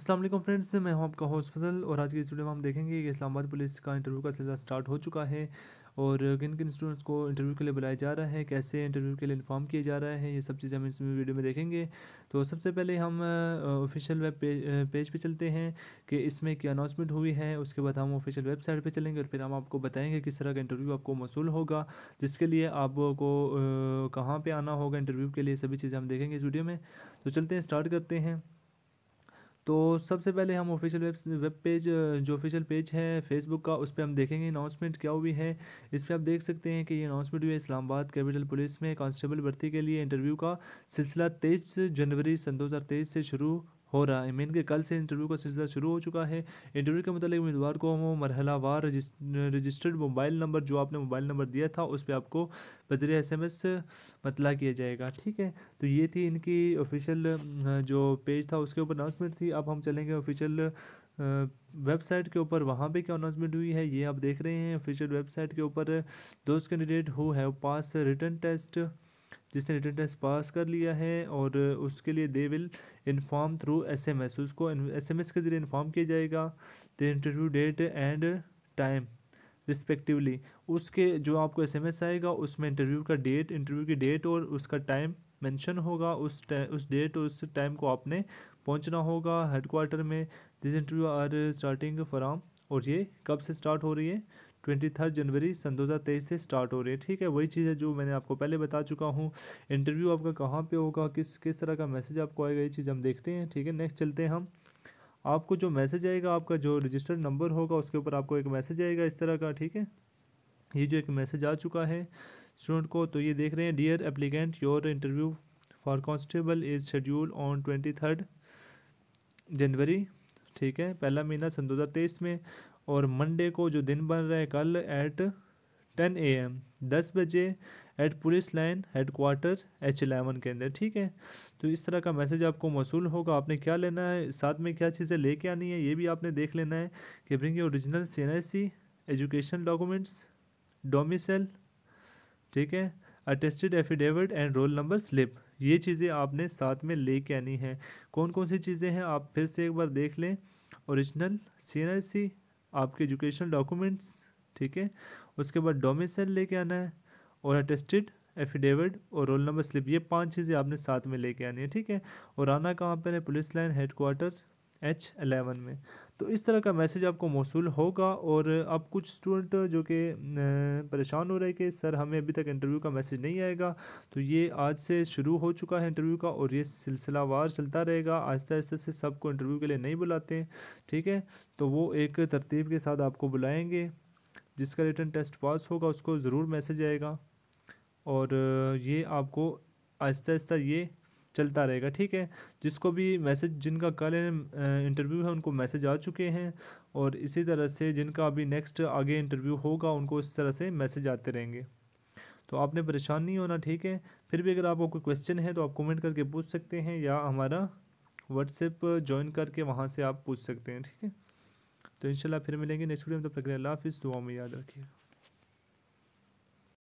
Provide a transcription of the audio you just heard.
Aslam friends मैं हूं आपका होस्ट फजल और आज की इस वीडियो में हम देखेंगे कि इस्लामाबाद पुलिस का इंटरव्यू का सिलसिला स्टार्ट हो चुका है और किन किन स्टूडेंट्स को इंटरव्यू के लिए बुलाया जा रहा है कैसे इंटरव्यू के लिए इन्फॉर्म किया जा रहा है ये सब चीज़ें हम इस वीडियो में देखेंगे तो सबसे पहले हम ऑफिशियल वेब पेज पे चलते हैं कि इसमें क्या अनाउंसमेंट हुई है उसके बाद हम ऑफिशियल वेबसाइट पर चलेंगे और फिर हम आपको बताएँगे किस तरह का इंटरव्यू आपको मौसू होगा जिसके लिए आपको कहाँ पर आना होगा इंटरव्यू के लिए सभी चीज़ें हम देखेंगे इस वीडियो में तो चलते हैं स्टार्ट करते हैं तो सबसे पहले हम ऑफिशियल वेब वेब पेज जो ऑफिशियल पेज है फेसबुक का उस पर हम देखेंगे अनाउंसमेंट क्या हुई है इस पर आप देख सकते हैं कि ये अनाउंसमेंट हुई है इस्लामाबाद कैपिटल पुलिस में कांस्टेबल भर्ती के लिए इंटरव्यू का सिलसिला तेईस जनवरी सन दो से शुरू हो रहा है मेन के कल से इंटरव्यू का सिलसिला शुरू हो चुका है इंटरव्यू के मतलब उम्मीदवार को मरहलावार रजिस्टर्ड मोबाइल नंबर जो आपने मोबाइल नंबर दिया था उस पर आपको बजरे एस एम एस मतला किया जाएगा ठीक है तो ये थी इनकी ऑफिशियल जो पेज था उसके ऊपर अनाउंसमेंट थी अब हम चलेंगे ऑफिशियल वेबसाइट के ऊपर वहाँ पे क्या अनाउंसमेंट हुई है ये आप देख रहे हैं ऑफिशियल वेबसाइट के ऊपर दोस्त candidate who have pass written test जिसने रिटर्न टेस्ट पास कर लिया है और उसके लिए they will inform through S M S उसको एस एम एस के जरिए इन्फॉर्म किया जाएगा the interview date and time respectively उसके जो आपको एस एम एस आएगा उसमें इंटरव्यू का डेट इंटरव्यू की डेट और उसका टाइम मेंशन होगा उस उस डेट और उस टाइम को आपने पहुंचना होगा हेडकोर्टर में this interview are starting from और ये कब से स्टार्ट हो रही है ट्वेंटी थर्ड जनवरी सन दो हज़ार तेईस से स्टार्ट हो रही है ठीक है वही चीज़ है जो मैंने आपको पहले बता चुका हूँ इंटरव्यू आपका कहाँ पे होगा किस किस तरह का मैसेज आपको आएगा ये चीज़ हम देखते हैं ठीक है नेक्स्ट चलते हैं हम आपको जो मैसेज आएगा आपका जो रजिस्टर्ड नंबर होगा उसके ऊपर आपको एक मैसेज आएगा इस तरह का ठीक है ये जो एक मैसेज आ चुका है स्टूडेंट को तो ये देख रहे हैं dear applicant your interview for constable is schedule on twenty third जनवरी ठीक है पहला महीना सन तेईस में और मंडे को जो दिन बन रहा है कल एट टेन ए एम दस बजे at police line headquarter H eleven के अंदर ठीक है तो इस तरह का मैसेज आपको मौसू होगा आपने क्या लेना है साथ में क्या चीज़ें लेके आनी है ये भी आपने देख लेना है कि bring original C N S C education documents domicile ठीक है attested affidavit and roll number slip ये चीज़ें आपने साथ में ले के आनी है कौन कौन सी चीज़ें हैं आप फिर से एक बार देख लें ओरिजिनल सी आपके एजुकेशनल डॉक्यूमेंट्स ठीक है उसके बाद डोमिसल लेके आना है और अटेस्टेड एफिडेविट और रोल नंबर स्लिप ये पांच चीज़ें आपने साथ में लेके आनी है ठीक है और आना कहाँ पर है police line headquarter H eleven में तो इस तरह का मैसेज आपको मौसू होगा और अब कुछ स्टूडेंट जो कि परेशान हो रहे कि सर हमें अभी तक इंटरव्यू का मैसेज नहीं आएगा तो ये आज से शुरू हो चुका है इंटरव्यू का और ये सिलसिलावार चलता रहेगा आहिस्ता आहिस्ते से सबको इंटरव्यू के लिए नहीं बुलाते ठीक है तो वो एक तरतीब के साथ आपको बुलाएँगे जिसका रिटर्न टेस्ट पास होगा उसको ज़रूर मैसेज आएगा और ये आपको आहिस्ता आहिस्ता ये चलता रहेगा ठीक है जिसको भी मैसेज जिनका कल इंटरव्यू है उनको मैसेज आ चुके हैं और इसी तरह से जिनका अभी नेक्स्ट आगे इंटरव्यू होगा उनको इस तरह से मैसेज आते रहेंगे तो आपने परेशान नहीं होना ठीक है फिर भी अगर आपको कोई क्वेश्चन है तो आप कमेंट करके पूछ सकते हैं या हमारा व्हाट्सएप ज्वाइन करके वहाँ से आप पूछ सकते हैं ठीक है तो इनशाला फिर मिलेंगे नेक्स्ट वीडियो में तब तो तक अल्लाह हाफिज़ दुआ में याद रखिएगा